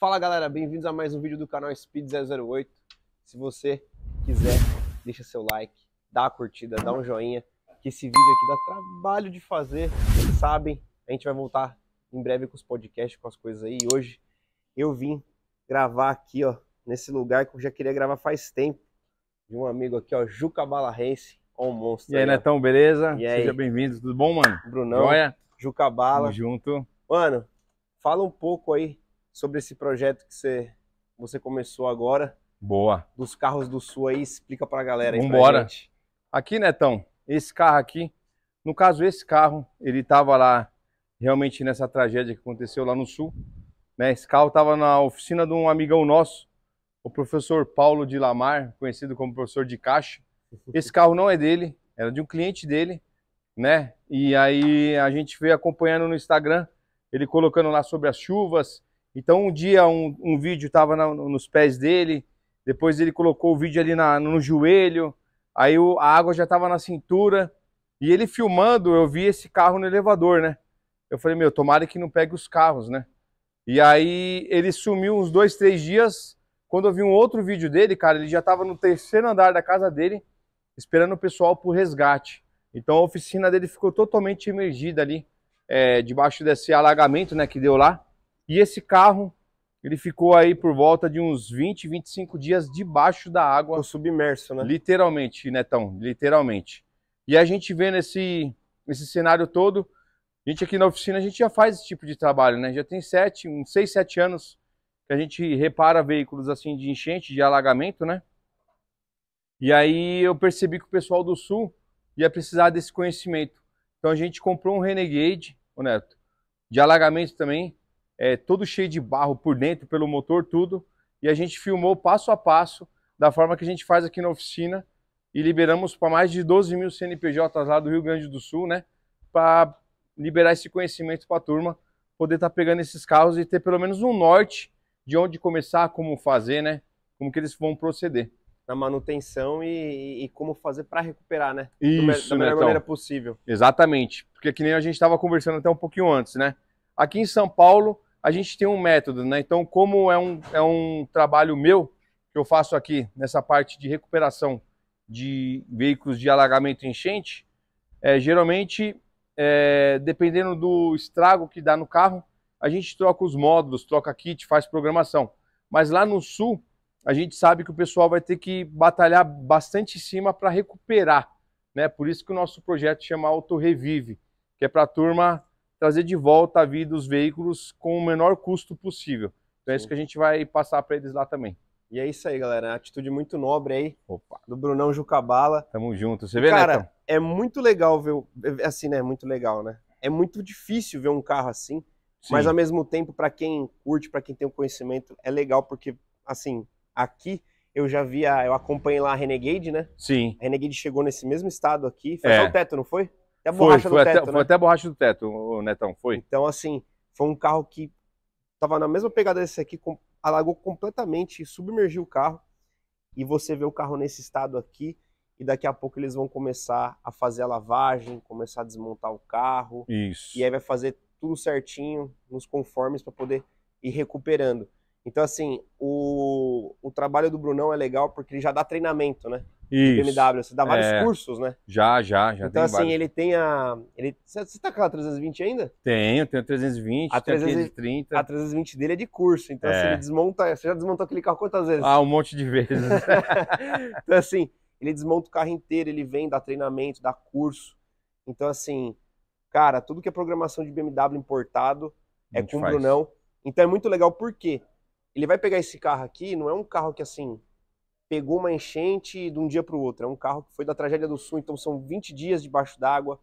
Fala galera, bem-vindos a mais um vídeo do canal Speed 008. Se você quiser, deixa seu like, dá a curtida, dá um joinha, que esse vídeo aqui dá trabalho de fazer, vocês sabem. A gente vai voltar em breve com os podcasts, com as coisas aí. E hoje eu vim gravar aqui, ó, nesse lugar que eu já queria gravar faz tempo de um amigo aqui, ó, Juca Balarrense, ó um monstro. E aí, aí Netão, beleza? E aí? Seja bem-vindo, tudo bom, mano? Brunão, Joia? Juca Bala. Tamo junto. Mano, fala um pouco aí sobre esse projeto que você, você começou agora. Boa. Dos carros do Sul aí, explica pra galera aí Vambora. Pra gente. Aqui, Netão, esse carro aqui, no caso, esse carro, ele tava lá realmente nessa tragédia que aconteceu lá no Sul. Né? Esse carro tava na oficina de um amigão nosso, o professor Paulo de Lamar, conhecido como professor de caixa. Esse carro não é dele, era de um cliente dele, né? E aí a gente veio acompanhando no Instagram, ele colocando lá sobre as chuvas. Então um dia um, um vídeo estava nos pés dele, depois ele colocou o vídeo ali na, no joelho, aí o, a água já estava na cintura. E ele filmando, eu vi esse carro no elevador, né? Eu falei, meu, tomara que não pegue os carros, né? E aí ele sumiu uns dois, três dias, quando eu vi um outro vídeo dele, cara, ele já estava no terceiro andar da casa dele, esperando o pessoal para o resgate. Então a oficina dele ficou totalmente imergida ali, é, debaixo desse alagamento né, que deu lá. E esse carro, ele ficou aí por volta de uns 20, 25 dias debaixo da água. Ficou submerso, né? Literalmente, Netão, literalmente. E a gente vê nesse, nesse cenário todo, a gente aqui na oficina, a gente já faz esse tipo de trabalho, né? Já tem sete, uns seis, sete anos que a gente repara veículos assim de enchente, de alagamento, né? E aí eu percebi que o pessoal do Sul ia precisar desse conhecimento. Então a gente comprou um Renegade, o Neto, de alagamento também, é, todo cheio de barro por dentro, pelo motor, tudo. E a gente filmou passo a passo, da forma que a gente faz aqui na oficina, e liberamos para mais de 12 mil CNPJs lá do Rio Grande do Sul, né? Para liberar esse conhecimento para a turma, poder estar tá pegando esses carros e ter pelo menos um norte de onde começar, como fazer, né? Como que eles vão proceder. Na manutenção e, e como fazer para recuperar, né? Isso, da melhor maneira possível. Exatamente. Porque que nem a gente estava conversando até um pouquinho antes, né? Aqui em São Paulo, a gente tem um método, né? Então, como é um, é um trabalho meu, que eu faço aqui nessa parte de recuperação de veículos de alagamento e enchente, é, geralmente, é, dependendo do estrago que dá no carro, a gente troca os módulos, troca kit, faz programação. Mas lá no sul, a gente sabe que o pessoal vai ter que batalhar bastante em cima para recuperar. Né? Por isso que o nosso projeto chama Revive, que é para a turma trazer de volta a vida os veículos com o menor custo possível. Então é isso que a gente vai passar para eles lá também. E é isso aí, galera. Uma atitude muito nobre aí Opa. do Brunão Jucabala. Tamo junto. Você vê, né, Cara, né, é muito legal ver. É, assim, né? É Muito legal, né? É muito difícil ver um carro assim. Mas ao mesmo tempo, para quem curte, para quem tem o um conhecimento, é legal porque, assim, aqui eu já via, eu acompanhei lá a Renegade, né? Sim. A Renegade chegou nesse mesmo estado aqui, foi é. só o teto, não foi? Até a borracha foi, foi do até, teto, Foi né? até a borracha do teto, Netão, foi? Então, assim, foi um carro que tava na mesma pegada desse aqui, com, alagou completamente, submergiu o carro, e você vê o carro nesse estado aqui, e daqui a pouco eles vão começar a fazer a lavagem, começar a desmontar o carro. Isso. E aí vai fazer tudo certinho, nos conformes para poder ir recuperando. Então, assim, o, o trabalho do Brunão é legal porque ele já dá treinamento, né? Isso. BMW. Você dá vários é. cursos, né? Já, já, já. Então, assim, vários. ele tem a. Ele, você, você tá com a 320 ainda? Tenho, tenho a 320, a 330. A 320 dele é de curso. Então, é. assim, ele é. desmonta. Você já desmontou aquele carro quantas vezes? Ah, um monte de vezes. então, assim, ele desmonta o carro inteiro, ele vem, dá treinamento, dá curso. Então, assim, Cara, tudo que é programação de BMW importado é com faz. não. Então é muito legal porque ele vai pegar esse carro aqui, não é um carro que assim pegou uma enchente de um dia para o outro, é um carro que foi da tragédia do sul, então são 20 dias debaixo d'água.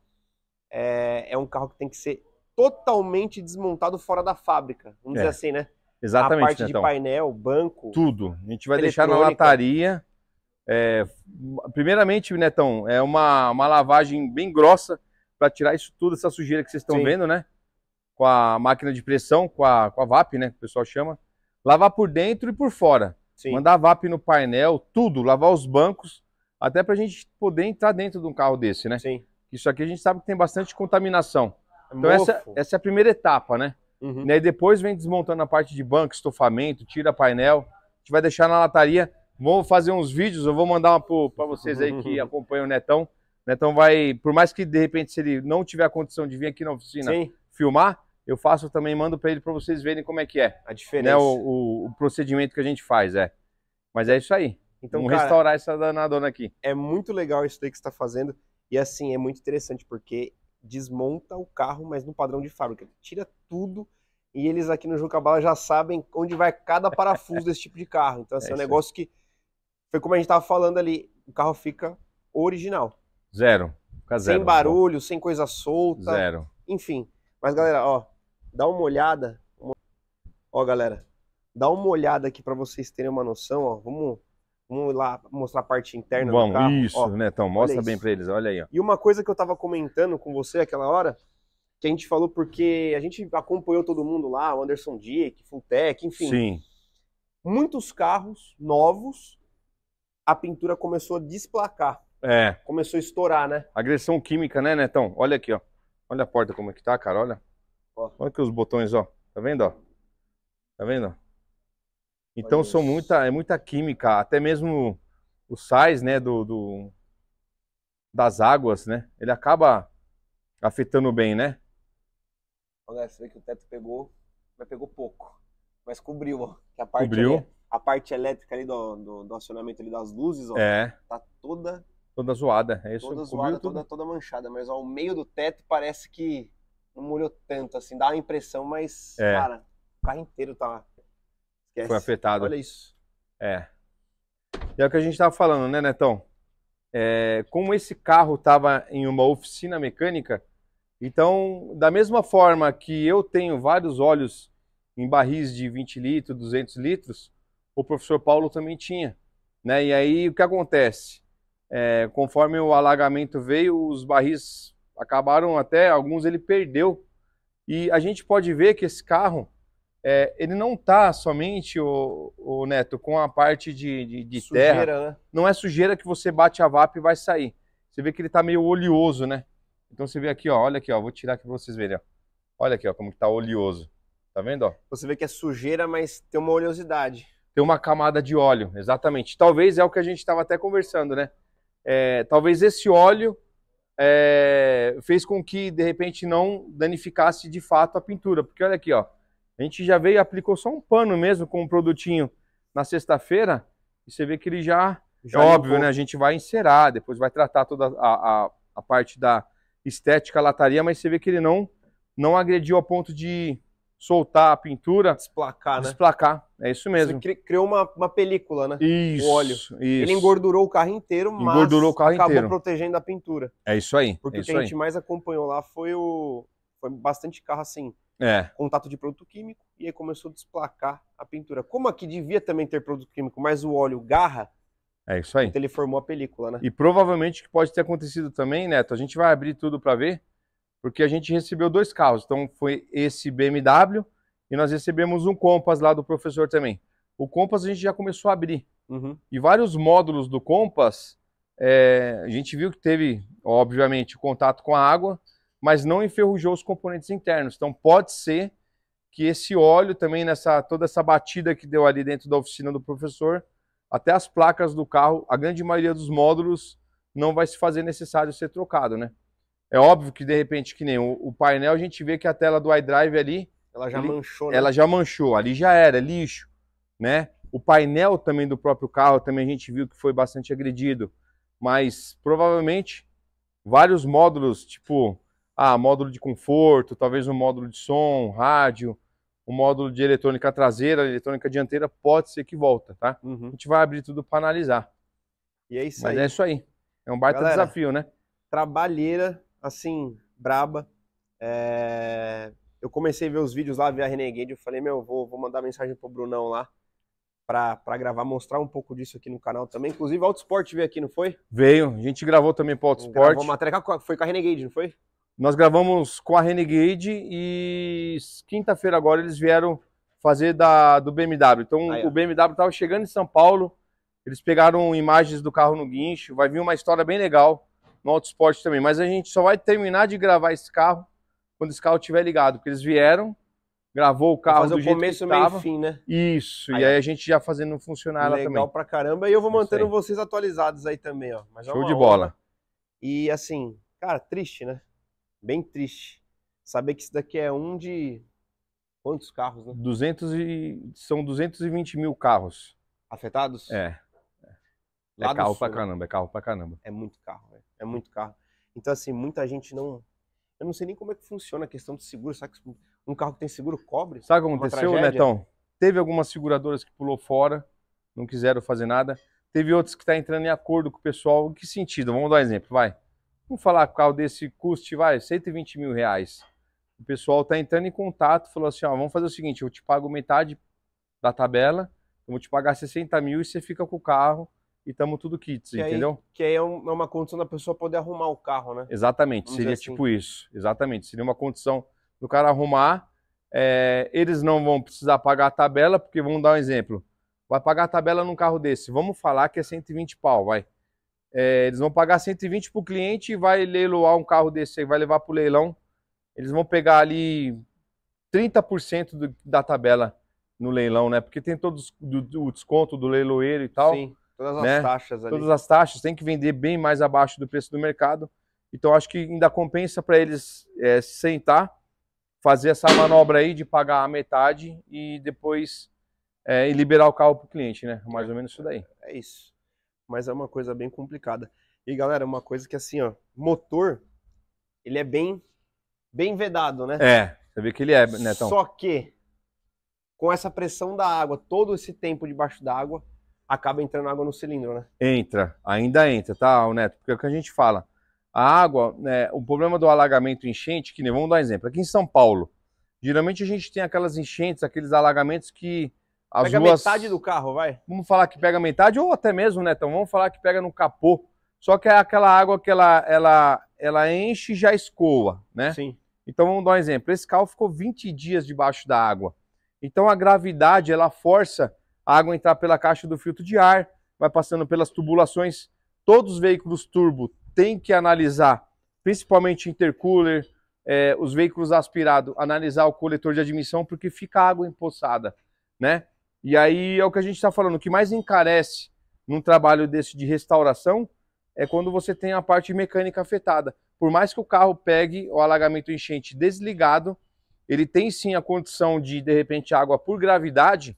É, é um carro que tem que ser totalmente desmontado fora da fábrica, vamos é. dizer assim, né? Exatamente. A parte de painel, banco. Tudo. A gente vai deixar na lataria. É, primeiramente, Netão, é uma, uma lavagem bem grossa para tirar isso tudo, essa sujeira que vocês estão vendo, né? Com a máquina de pressão, com a, com a VAP, né? Que o pessoal chama. Lavar por dentro e por fora. Sim. Mandar VAP no painel, tudo, lavar os bancos, até para a gente poder entrar dentro de um carro desse, né? Sim. Isso aqui a gente sabe que tem bastante contaminação. É então essa, essa é a primeira etapa, né? Uhum. E aí depois vem desmontando a parte de banco, estofamento, tira painel. A gente vai deixar na lataria. Vou fazer uns vídeos, eu vou mandar para vocês aí que acompanham o Netão. Né? Então vai, por mais que de repente se ele não tiver a condição de vir aqui na oficina Sim. filmar, eu faço também, mando para ele para vocês verem como é que é. A diferença. Né? O, o, o, procedimento que a gente faz, é. Mas é isso aí. Então, Vamos cara, restaurar essa danadona aqui. É muito legal isso daí que você está fazendo. E assim, é muito interessante porque desmonta o carro, mas no padrão de fábrica. Tira tudo e eles aqui no Jucabala já sabem onde vai cada parafuso desse tipo de carro. Então, assim, é, é um negócio que foi como a gente estava falando ali, o carro fica original. Zero. Fica zero. Sem barulho, sem coisa solta. Zero. Enfim. Mas, galera, ó, dá uma olhada. Ó, galera, dá uma olhada aqui para vocês terem uma noção, ó. Vamos, vamos lá mostrar a parte interna Bom, do carro. Isso, ó, Netão, né, mostra bem para eles, olha aí, ó. E uma coisa que eu tava comentando com você aquela hora, que a gente falou porque a gente acompanhou todo mundo lá, o Anderson Dick, Fulltech, enfim. Sim. Muitos carros novos, a pintura começou a desplacar. É. Começou a estourar, né? Agressão química, né, Netão? Olha aqui, ó. Olha a porta como é que tá, cara, olha. Olha aqui os botões, ó. Tá vendo, ó? Tá vendo? Então são muita, é muita química, até mesmo os sais, né, do, do das águas, né? Ele acaba afetando bem, né? Olha, você vê que o teto pegou, mas pegou pouco, mas cobriu, ó. Que a parte cobriu. Ali, a parte elétrica ali do, do, do acionamento ali das luzes, ó, é. tá toda Toda zoada, é isso? Toda zoada, toda, toda manchada, mas ao meio do teto parece que não molhou tanto, assim, dá a impressão, mas, é. cara, o carro inteiro tá. Esquece. Foi afetado. Olha isso. É. E é o que a gente tava falando, né, Netão? É, como esse carro estava em uma oficina mecânica, então, da mesma forma que eu tenho vários óleos em barris de 20 litros, 200 litros, o professor Paulo também tinha. Né? E aí, o que acontece? É, conforme o alagamento veio, os barris acabaram até, alguns ele perdeu. E a gente pode ver que esse carro, é, ele não está somente, o, o, Neto, com a parte de, de, de sujeira, terra. Né? Não é sujeira que você bate a VAP e vai sair. Você vê que ele está meio oleoso, né? Então você vê aqui, ó, olha aqui, ó, vou tirar aqui para vocês verem. Ó. Olha aqui, ó, como está oleoso. Tá vendo? Ó? Você vê que é sujeira, mas tem uma oleosidade. Tem uma camada de óleo, exatamente. Talvez é o que a gente estava até conversando, né? É, talvez esse óleo é, fez com que, de repente, não danificasse de fato a pintura. Porque olha aqui, ó, a gente já veio e aplicou só um pano mesmo com um produtinho na sexta-feira, e você vê que ele já. já é óbvio, né? A gente vai encerar, depois vai tratar toda a, a, a parte da estética, a lataria, mas você vê que ele não, não agrediu a ponto de soltar a pintura. Desplacar, né? Desplacar, é isso mesmo. Você criou uma, uma película, né? Isso. O óleo. Isso. Ele engordurou o carro inteiro, mas engordurou o carro acabou inteiro. protegendo a pintura. É isso aí. Porque é isso o que a gente aí. mais acompanhou lá foi o. Foi bastante carro assim. É. Contato de produto químico e aí começou a desplacar a pintura. Como aqui devia também ter produto químico, mas o óleo garra. É isso aí. Então ele formou a película, né? E provavelmente o que pode ter acontecido também, Neto, a gente vai abrir tudo para ver porque a gente recebeu dois carros. Então foi esse BMW e nós recebemos um Compass lá do professor também. O Compass a gente já começou a abrir. Uhum. E vários módulos do Compass, é, a gente viu que teve, obviamente, contato com a água, mas não enferrujou os componentes internos. Então pode ser que esse óleo também, nessa toda essa batida que deu ali dentro da oficina do professor, até as placas do carro, a grande maioria dos módulos não vai se fazer necessário ser trocado, né? É óbvio que de repente, que nem o, o painel, a gente vê que a tela do iDrive ali. Ela já manchou, né? Ela já manchou, ali já era, lixo, né? O painel também do próprio carro também a gente viu que foi bastante agredido. Mas provavelmente vários módulos, tipo, ah, módulo de conforto, talvez um módulo de som, rádio, um módulo de eletrônica traseira, eletrônica dianteira, pode ser que volta, tá? Uhum. A gente vai abrir tudo para analisar. E é isso Mas aí. Mas é isso aí. É um baita Galera, desafio, né? Trabalheira assim, braba. É... Eu comecei a ver os vídeos lá, ver a Renegade, eu falei, meu, vou, vou mandar mensagem pro Brunão lá para gravar, mostrar um pouco disso aqui no canal também. Inclusive, o Autosport veio aqui, não foi? Veio. A gente gravou também pro Autosport. Gravou matéria, foi com a Renegade, não foi? Nós gravamos com a Renegade e quinta-feira agora eles vieram fazer da, do BMW. Então, o BMW estava chegando em São Paulo, eles pegaram imagens do carro no guincho, vai vir uma história bem legal no Autosport também. Mas a gente só vai terminar de gravar esse carro quando esse carro estiver ligado, porque eles vieram, gravou o carro fazer do o jeito começo, que estava. fim, né? Isso, aí, e aí a gente já fazendo funcionar legal ela também. Legal pra caramba, e eu vou mantendo vocês atualizados aí também, ó. Mas é Show é de bola. Onda. E assim, cara, triste, né? Bem triste. Saber que isso daqui é um de... Quantos carros, né? 200 e... São 220 mil carros. Afetados? É. É lá é carro sul. pra caramba, é carro pra caramba. É muito carro, véio. é muito carro. Então, assim, muita gente não. Eu não sei nem como é que funciona a questão de seguro. Sabe que um carro que tem seguro cobre? Sabe o que é aconteceu, Netão? Teve algumas seguradoras que pulou fora, não quiseram fazer nada. Teve outros que tá entrando em acordo com o pessoal. Em que sentido? Vamos dar um exemplo, vai. Vamos falar que o carro desse custe, vai, 120 mil reais. O pessoal está entrando em contato, falou assim: ó, vamos fazer o seguinte, eu te pago metade da tabela, eu vou te pagar 60 mil e você fica com o carro e estamos tudo kits, que entendeu? Aí, que aí é, um, é, uma condição da pessoa poder arrumar o carro, né? Exatamente, Vamos seria tipo assim. tipo isso. Exatamente, seria uma condição do cara arrumar. É, eles não vão precisar pagar a tabela, porque vamos dar um exemplo. Vai pagar a tabela num carro desse. Vamos falar que é 120 pau, vai. É, eles vão pagar 120 para o cliente e vai leiloar um carro desse aí, vai levar para o leilão. Eles vão pegar ali 30% do, da tabela no leilão, né? Porque tem todo o desconto do leiloeiro e tal. Sim. Todas as né? taxas ali. Todas as taxas, tem que vender bem mais abaixo do preço do mercado. Então acho que ainda compensa para eles é, sentar, fazer essa manobra aí de pagar a metade e depois é, e liberar o carro para o cliente, né? Mais ou menos isso daí. É isso. Mas é uma coisa bem complicada. E galera, uma coisa que assim, ó, motor, ele é bem, bem vedado, né? É, você vê que ele é, né, Só que com essa pressão da água, todo esse tempo debaixo d'água, acaba entrando água no cilindro, né? Entra, ainda entra, tá, Neto? Porque é o que a gente fala. A água, né, o problema do alagamento enchente, que nem vamos dar um exemplo. Aqui em São Paulo, geralmente a gente tem aquelas enchentes, aqueles alagamentos que as pega ruas... metade do carro, vai. Vamos falar que pega metade, ou até mesmo, né, então vamos falar que pega no capô. Só que é aquela água que ela, ela, ela enche e já escoa, né? Sim. Então vamos dar um exemplo. Esse carro ficou 20 dias debaixo da água. Então a gravidade, ela força a água entrar pela caixa do filtro de ar, vai passando pelas tubulações. Todos os veículos turbo têm que analisar, principalmente intercooler, é, os veículos aspirados, analisar o coletor de admissão, porque fica água empoçada, né? E aí é o que a gente está falando, o que mais encarece num trabalho desse de restauração é quando você tem a parte mecânica afetada. Por mais que o carro pegue o alagamento enchente desligado, ele tem sim a condição de, de repente, água por gravidade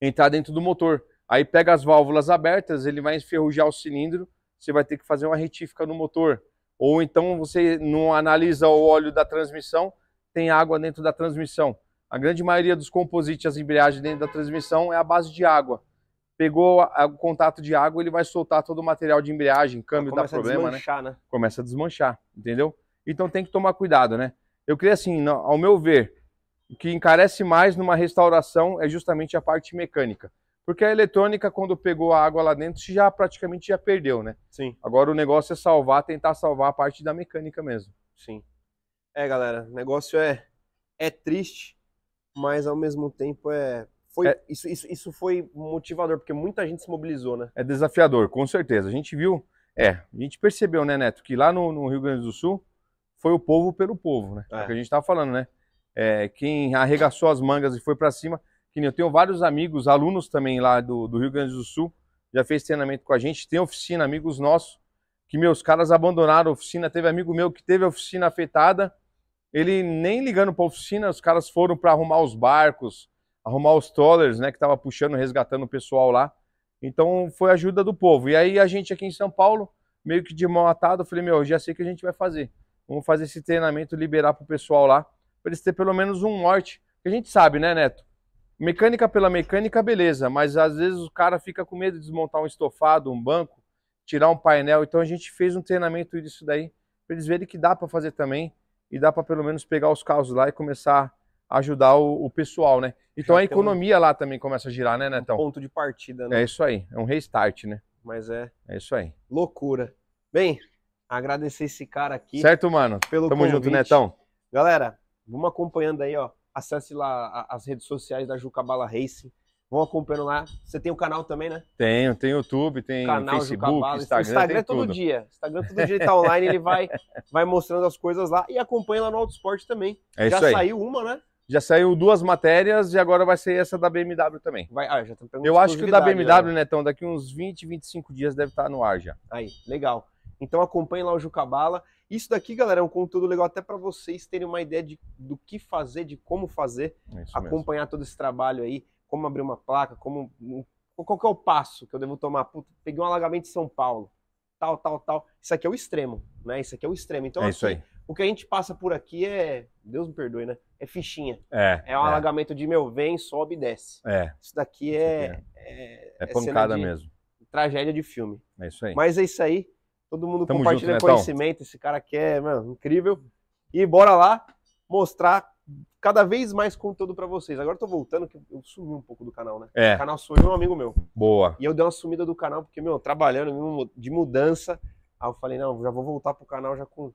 entrar dentro do motor. Aí pega as válvulas abertas, ele vai enferrujar o cilindro, você vai ter que fazer uma retífica no motor. Ou então você não analisa o óleo da transmissão, tem água dentro da transmissão. A grande maioria dos composites, as embreagens dentro da transmissão é a base de água. Pegou o contato de água, ele vai soltar todo o material de embreagem, câmbio dá problema, né? né? Começa a desmanchar, entendeu? Então tem que tomar cuidado, né? Eu queria assim, ao meu ver, o que encarece mais numa restauração é justamente a parte mecânica. Porque a eletrônica, quando pegou a água lá dentro, já praticamente já perdeu, né? Sim. Agora o negócio é salvar, tentar salvar a parte da mecânica mesmo. Sim. É, galera, o negócio é, é triste, mas ao mesmo tempo é. Foi, é... Isso, isso, isso foi motivador, porque muita gente se mobilizou, né? É desafiador, com certeza. A gente viu, é, a gente percebeu, né, Neto, que lá no, no Rio Grande do Sul foi o povo pelo povo, né? É. é o que a gente tava falando, né? é, quem arregaçou as mangas e foi para cima. Que eu tenho vários amigos, alunos também lá do, do Rio Grande do Sul, já fez treinamento com a gente, tem oficina, amigos nossos, que meus caras abandonaram a oficina. Teve amigo meu que teve a oficina afetada, ele nem ligando para a oficina, os caras foram para arrumar os barcos, arrumar os trollers, né, que tava puxando, resgatando o pessoal lá. Então foi ajuda do povo. E aí a gente aqui em São Paulo, meio que de mão atada, eu falei: "Meu, já sei o que a gente vai fazer. Vamos fazer esse treinamento liberar pro pessoal lá para eles terem pelo menos um norte. A gente sabe, né, Neto? Mecânica pela mecânica, beleza, mas às vezes o cara fica com medo de desmontar um estofado, um banco, tirar um painel. Então a gente fez um treinamento disso daí, para eles verem que dá para fazer também e dá para pelo menos pegar os carros lá e começar a ajudar o, o pessoal, né? Então Já a economia um... lá também começa a girar, né, Netão? Um ponto de partida, né? É isso aí, é um restart, né? Mas é. É isso aí. Loucura. Bem, agradecer esse cara aqui. Certo, mano. Pelo Tamo convite. junto, Netão. Galera, Vamos acompanhando aí, ó. Acesse lá as redes sociais da Jucabala Racing. Vão acompanhando lá. Você tem o canal também, né? Tenho, tem YouTube, tem canal Facebook, Jucabala, Instagram. Instagram é todo tudo. dia. Instagram todo dia tá online, ele vai, vai mostrando as coisas lá e acompanha lá no Auto Esporte também. É Já isso aí. saiu uma, né? Já saiu duas matérias e agora vai sair essa da BMW também. Vai, ah, já tá Eu acho que o da BMW, né? Netão, né, daqui uns 20, 25 dias deve estar tá no ar já. Aí, legal. Então acompanhe lá o Jucabala. Isso daqui, galera, é um conteúdo legal até para vocês terem uma ideia de, do que fazer, de como fazer, é acompanhar mesmo. todo esse trabalho aí, como abrir uma placa, como qual que é o passo que eu devo tomar? Puta, peguei um alagamento em São Paulo, tal, tal, tal. Isso aqui é o extremo, né? Isso aqui é o extremo. Então, é assim, o que a gente passa por aqui é, Deus me perdoe, né? É fichinha. É, é um é. alagamento de meu, vem, sobe e desce. É. Isso daqui é, é. é, é, pancada de, mesmo. Tragédia de filme. É isso aí. Mas é isso aí. Todo mundo Tamo compartilha junto, né, conhecimento. Né, Esse cara aqui é mano, incrível. E bora lá mostrar cada vez mais conteúdo para vocês. Agora eu tô voltando, que eu sumi um pouco do canal, né? É. O canal sou eu um amigo meu. Boa. E eu dei uma sumida do canal, porque, meu, trabalhando de mudança. Aí eu falei, não, já vou voltar pro canal já com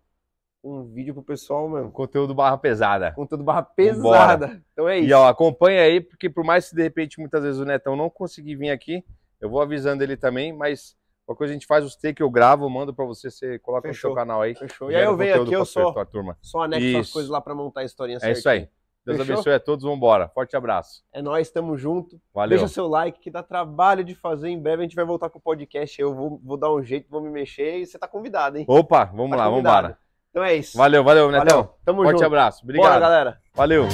um vídeo pro pessoal, meu. Conteúdo barra pesada. Conteúdo barra pesada. Bora. Então é isso. E ó, acompanha aí, porque por mais que de repente muitas vezes o Netão não conseguir vir aqui, eu vou avisando ele também, mas Qualquer coisa a gente faz os takes que eu gravo, mando para você, você coloca Fechou. no seu canal aí. Fechou. E aí eu venho aqui, eu só, tua turma. só anexo isso. as coisas lá para montar a historinha É isso aí. Deus Fechou? abençoe a todos, vambora. Forte abraço. É nós, tamo junto. Valeu. Deixa seu like que dá trabalho de fazer. Em breve a gente vai voltar com o podcast. Eu vou, vou dar um jeito, vou me mexer e você tá convidado, hein? Opa, vamos tá lá, vambora. Então é isso. Valeu, valeu, Netão. Valeu. Tamo Forte junto. Forte abraço. Obrigado. Bora, galera. Valeu.